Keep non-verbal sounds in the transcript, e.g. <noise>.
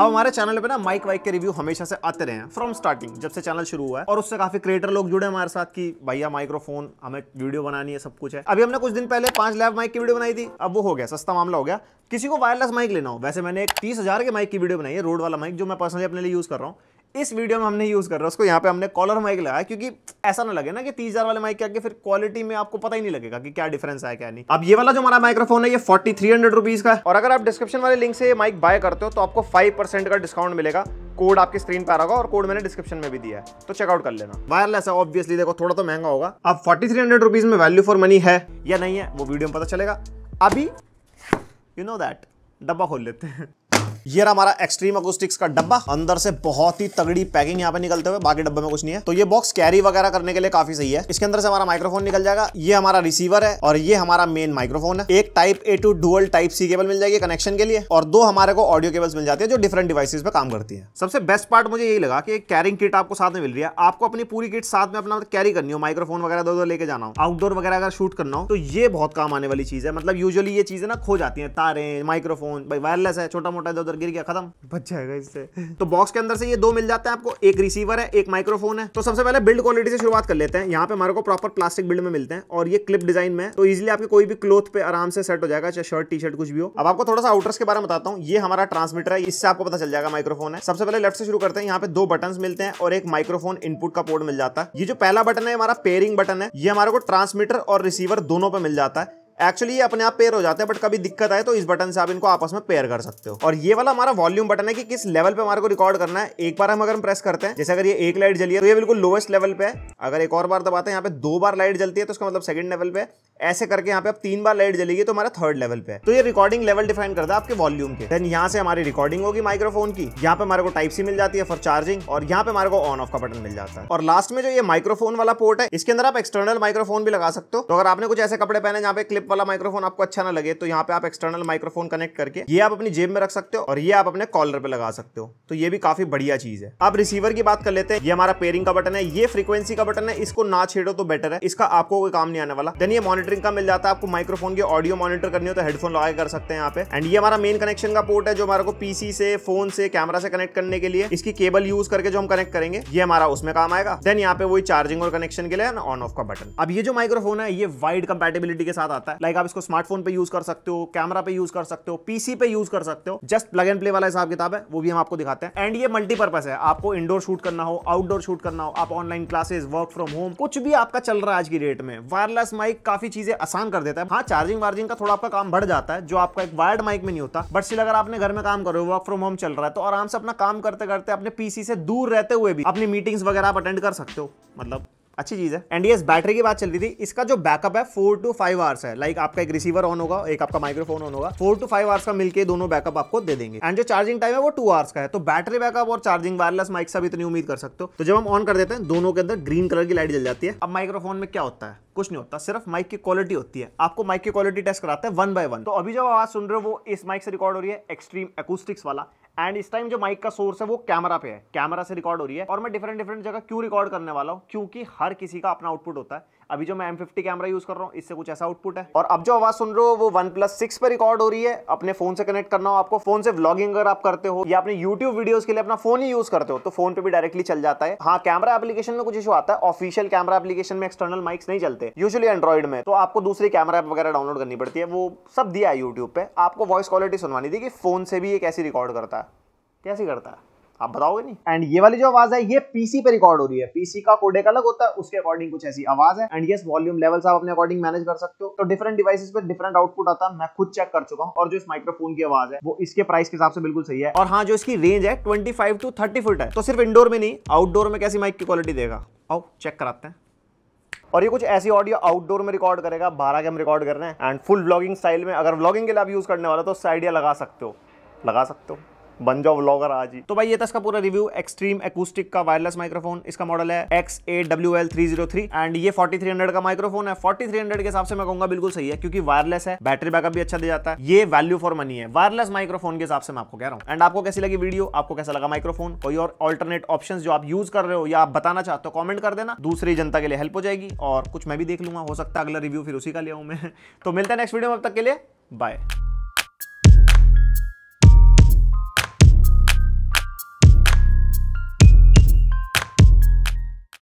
अब हमारे चैनल पे ना माइक वाइक के रिव्यू हमेशा से आते रहे हैं फ्रॉम स्टार्टिंग जब से चैनल शुरू हुआ है और उससे काफी क्रिएटर लोग जुड़े हमारे साथ कि भैया माइक्रोफोन हमें वीडियो बनानी है सब कुछ है अभी हमने कुछ दिन पहले पांच लैब माइक की वीडियो बनाई थी अब वो हो गया सस्ता मामला हो गया किसी को वायरलेस माइक लेना हो वैसे मैंने एक तीस हजार के माइक की वीडियो बनाई है रोड वाला माइक जो मैं पर्सनली अपने लिए यूज कर रहा हूँ इस वीडियो में हमने यूज़ कर रहा है उसको यहाँ पे हमने कॉलर माइक लगाया क्योंकि ऐसा ना लगे ना कि तीस हजार वाले माइक के आगे फिर क्वालिटी में आपको पता ही नहीं लगेगा कि क्या डिफरेंस है क्या नहीं अब ये वाला जो हमारा माइक्रोफोन है ये फोर्टी थ्री हंड्रेड रुपीज का और अगर आप डिस्क्रिप्शन वाले लिंक से माइक बाय करते हो तो आपको फाइव परसेंट का डिस्काउंट मिलेगा कोड आपके स्क्रीन पर आ रहा और कोड मैंने डिस्क्रिप्शन में भी दिया है तो चेकआउट कर लेना वायरलेस है ऑब्वियसली देखो थोड़ा तो महंगा होगा अब फोर्टी थ्री हंड्रेड रुपीज में वैल्यू फॉर मनी है या नहीं है वो वीडियो में पता चलेगा अभी यू नो दैट डब्बा खोल लेते हैं ये रहा हमारा एक्सट्रीम अकोस्टिक्स का डब्बा अंदर से बहुत ही तगड़ी पैकिंग यहाँ पे निकलते हुए बाकी डब्बे में कुछ नहीं है तो ये बॉक्स कैरी वगैरह करने के लिए काफी सही है इसके अंदर से हमारा माइक्रोफोन निकल जाएगा ये हमारा रिसीवर है और ये हमारा मेन माइक्रोफोन है एक type A to dual type C cable मिल जाएगी कनेक्शन के लिए और दो हमारे को ऑडियो केबल्स मिल जाती है जो डिफरेंट डिवाइसेस पे काम करती है सबसे बेस्ट पार्ट मुझे यही लगा कि कैरिंग किट आपको साथ में मिल रही है आपको अपनी पूरी किट साथ में अपना कैरी करनी हो माइक्रोफोन वगैरह दो दो लेके जाना हो आउटडोर वगैरह अगर शूट करना हो तो ये बहुत काम आने वाली चीज है मतलब यूजली ये चीजें ना खो जाती है तारे माइक्रोफोन वायरलेस है छोटा मोटा इधर उधर गिर गया खत्म बच जाएगा इससे तो बॉक्स के अंदर से ये दो मिल जाते हैं आपको एक रिसीवर है एक माइक्रोफोन है तो सबसे पहले बिल्ड क्वालिटी से शुरुआत कर लेते हैं यहाँ पे हमारे को प्रॉपर प्लास्टिक बिल्ड में मिलते हैं और ये क्लिप डिजाइन में तो इजिली आपके कोई भी क्लोथ पे आराम से सेट हो जाएगा चाहे शर्ट टी शर्ट कुछ भी हो अब आपको थोड़ा सा आउटर्स के बारे में बताता हूँ ये हमारा ट्रांसमीटर है इससे आपको पता चल जाएगा माइक्रोफोन है सबसे पहले लेफ्ट से शुरू करते हैं यहाँ पे दो बटन मिलते हैं और एक माइक्रोफोन इनपुट का पोर्ट मिल जाता है ये जो पहला बटन है हमारा पेयरिंग बटन है ये हमारे को ट्रांसमीटर और रिसीवर दोनों पे मिल जाता है एक्चुअली ये अपने आप पेयर हो जाते हैं बट कभी दिक्कत आए तो इस बटन से आप इनको आपस में पेयर कर सकते हो और ये वाला हमारा वॉल्यूम बटन है कि किस लेवल पे हमारे को रिकॉर्ड करना है एक बार हम अगर हम प्रेस करते हैं जैसे अगर ये एक लाइट जली है तो ये बिल्कुल लोएस्ट लेवल पे है अगर एक और बार दबाते हैं यहाँ पे दो बार लाइट जलती है तो उसका मतलब सेकंड लेवल पे ऐसे करके यहाँ पे अब तीन बार लाइट जलेगी तो हमारा थर्ड लेवल पे तो ये रिकॉर्डिंग लेवल डिफाइन करता है आपके वॉल्यूम के देन यहाँ से हमारी रिकॉर्डिंग होगी माइक्रोफोन की यहाँ पे हमारे को टाइप सी मिल जाती है फॉर चार्जिंग और यहाँ पे हमारे को ऑन ऑफ का बटन मिल जाता है और लास्ट में जो ये माइक्रोफोन वाला पोर्ट है इसके अंदर आप एक्सटर्नल माइक्रोफोन भी लगा सकते हो तो अगर आपने कुछ ऐसे कपड़े पहने जहाँ पे क्लिप वाला माइक्रोफोन आपको अच्छा ना लगे तो यहाँ पे आप एक्सटर्नल माइक्रोफोन कनेक्ट करके ये आप अपनी जेब में रख सकते हो और ये आप अपने कॉलर पे लगा सकते हो तो ये भी काफी बढ़िया चीज है आप रिसीवर की बात कर लेते हैं ये हमारा पेयरिंग का बटन है ये फ्रिक्वेंसी का बटन है इसको ना छेड़ो तो बेटर है इसका आपको कोई काम नहीं आने वाला देन ये मॉनिटर मॉनिटरिंग का मिल जाता है आपको माइक्रोफोन के ऑडियो मॉनिटर करनी हो तो हेडफोन लगा कर सकते हैं यहाँ पे एंड ये हमारा मेन कनेक्शन का पोर्ट है जो हमारे को पीसी से फोन से कैमरा से कनेक्ट करने के लिए इसकी केबल यूज करके जो हम कनेक्ट करेंगे ये हमारा उसमें काम आएगा देन यहाँ पे वही चार्जिंग और कनेक्शन के लिए ऑन ऑफ का बटन अब ये जो माइक्रोफोन है ये वाइड कंपेटेबिलिटी के साथ आता है लाइक आप इसको स्मार्टफोन पे यूज कर सकते हो कैमरा पे यूज कर सकते हो पीसी पे यूज कर सकते हो जस्ट प्लग एंड प्ले वाला हिसाब किताब है वो भी हम आपको दिखाते हैं एंड ये मल्टीपर्पज है आपको इंडोर शूट करना हो आउटडोर शूट करना हो आप online classes work from home कुछ भी आपका चल रहा है आज की डेट में वायरलेस माइक काफी चीजें आसान कर देता है हाँ चार्जिंग वार्जिंग का थोड़ा आपका काम बढ़ जाता है जो आपका एक वायर्ड माइक में नहीं होता बट स्टिल अगर आपने घर में काम करो वर्क फ्रॉम होम चल रहा है तो आराम से अपना काम करते करते अपने पीसी से दूर रहते हुए भी अपनी मीटिंग्स वगैरह आप अटेंड कर सकते हो मतलब अच्छी चीज़ है एंड ये बैटरी की बात चल रही थी इसका जो बैकअप है फोर टू फाइव आवर्स है लाइक आपका एक रिसीवर ऑन होगा एक आपका माइक्रोफोन ऑन होगा फोर टू फाइव आवर्स का मिलके दोनों बैकअप आपको दे देंगे एंड जो चार्जिंग टाइम है वो टू आवर्स का है तो बैटरी बैकअप और चार्जिंग वायरलेस माइक से इतनी उम्मीद कर सकते हो तो जब हम ऑन कर देते हैं दोनों के अंदर ग्रीन कलर की लाइट जल जाती है अब माइक्रोफोन में क्या होता है कुछ नहीं होता सिर्फ माइक की क्वालिटी होती है आपको माइक की क्वालिटी टेस्ट कराते हैं वन बाय वन तो अभी जो आवाज़ सुन रहे हो वो इस माइक से रिकॉर्ड हो रही है एक्सट्रीम एकूस्टिक्स वाला एंड इस टाइम जो माइक का सोर्स है वो कैमरा पे है कैमरा से रिकॉर्ड हो रही है और मैं डिफरेंट डिफरेंट जगह क्यों रिकॉर्ड करने वाला हूँ क्योंकि हर किसी का अपना आउटपुट होता है अभी जो मैं एम फिफ्टी कैमरा यूज़ कर रहा हूँ इससे कुछ ऐसा आउटपुट है और अब जो आवाज़ सुन रहे हो वो वन प्लस सिक्स पर रिकॉर्ड हो रही है अपने फोन से कनेक्ट करना हो आपको फोन से व्लॉगिंग अगर आप करते हो या अपने यूट्यूब वीडियोस के लिए अपना फोन ही यूज़ करते हो तो फोन पे भी डायरेक्टली चल जाता है हाँ कैमरा एप्लीकेशन में कुछ इशू आता है ऑफिशियल कैमरा एप्लीकेशन में एक्सटर्नल माइक्स नहीं चलते यूजली एंड्रॉइड में तो आपको दूसरी कैमरा ऐप वगैरह डाउनलोड करनी पड़ती है वो सब दिया है यूट्यूब पर आपको वॉइस क्वालिटी सुनवानी थी कि फोन से भी ये कैसे रिकॉर्ड करता है कैसे करता है आप बताओगे नहीं एंड ये वाली जो आवाज है ये पीसी पे रिकॉर्ड हो रही है पीसी का कोडेक अलग होता है उसके अकॉर्डिंग कुछ ऐसी आवाज है एंड यस वॉल्यूम लेवल्स आप अपने अकॉर्डिंग मैनेज कर सकते हो तो डिफरेंट डिवाइसेस पे डिफरेंट आउटपुट आता है मैं खुद चेक कर चुका हूँ और जो इस माइक्रोफोन की आवाज है वो इसके प्राइस के हिसाब से बिल्कुल सही है और हाँ जो इसकी रेंज है ट्वेंटी टू थर्टी फुट है तो सिर्फ इंडोर में नहीं आउटडोर में कैसी माइक की क्वालिटी देगा आओ चेक कराते हैं और ये कुछ ऐसी ऑडियो आउटडोर में रिकॉर्ड करेगा बारह के हम रिकॉर्ड कर रहे हैं एंड फुल ब्लॉगिंग स्टाइल में अगर ब्लॉगिंग के लिए आप यूज़ करने वाला तो उससे आइडिया लगा सकते हो लगा सकते हो बन जाओ ब्लॉगर आज ही तो भाई ये था इसका पूरा रिव्यू एक्सट्रीम एकूस्टिक का वायरलेस माइक्रोफोन इसका मॉडल है X A W L three zero three and ये फोर्टी थ्री हंड्रेड का माइक्रोफोन है फोर्टी थ्री हंड्रेड के हिसाब से मैं कहूंगा बिल्कुल सही है क्योंकि वायरलेस है बैटरी बैकअप भी अच्छा दे जाता है ये वैल्यू फॉर मनी है वायरलेस माइक्रोफोन के हिसाब से मैं आपको कह रहा हूँ एंड आपको कैसी लगी वीडियो आपको कैसा लगा माइक्रोफोन कोई और ऑल्टरनेट ऑप्शन जो आप यूज कर रहे हो या आप बताना चाहते हो कॉमेंट कर देना दूसरी जनता के लिए हेल्प हो जाएगी और कुछ मैं भी देख लूंगा हो सकता है अगला रिव्यू फिर उसी का ले आऊँ मैं <laughs> तो मिलता है नेक्स्ट वीडियो में अब तक के लिए बाय